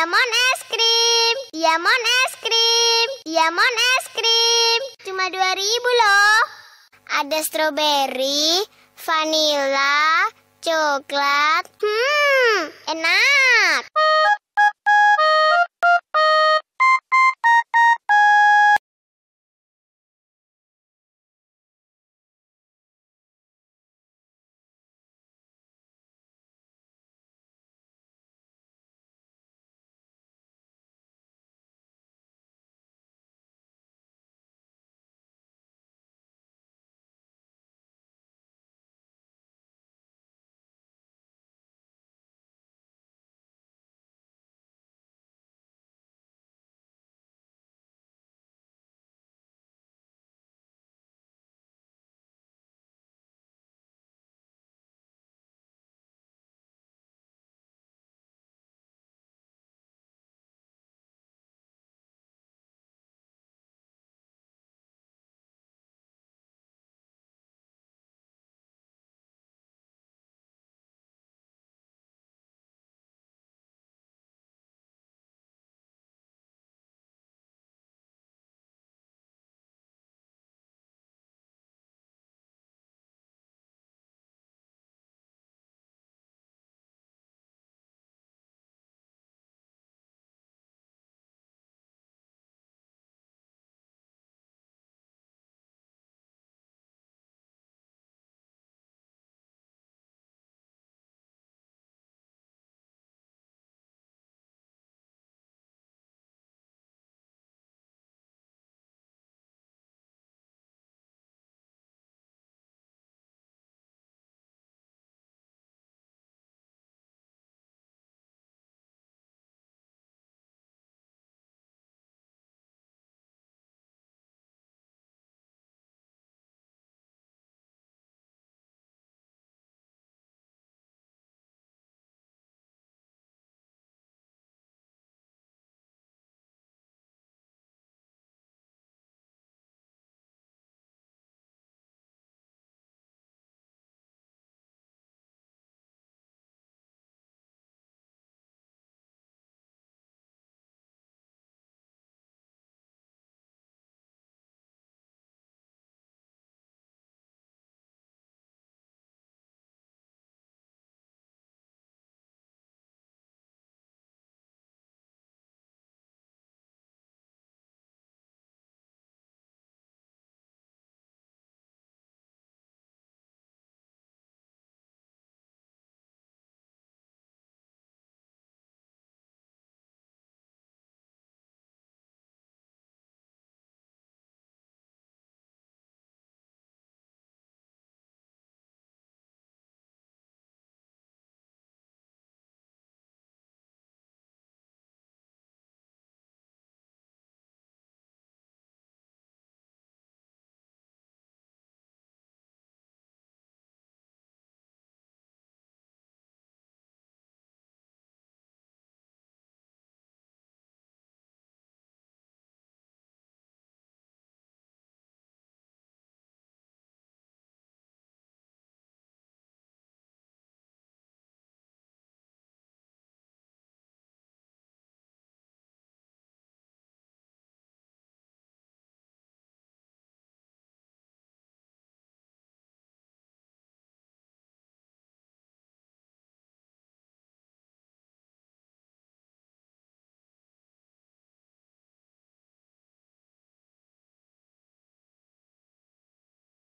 Diamond es krim, diamond es krim, diamond es krim. Cuma dua ribu loh. Ada stroberi, vanilla, coklat. Hmm, enak.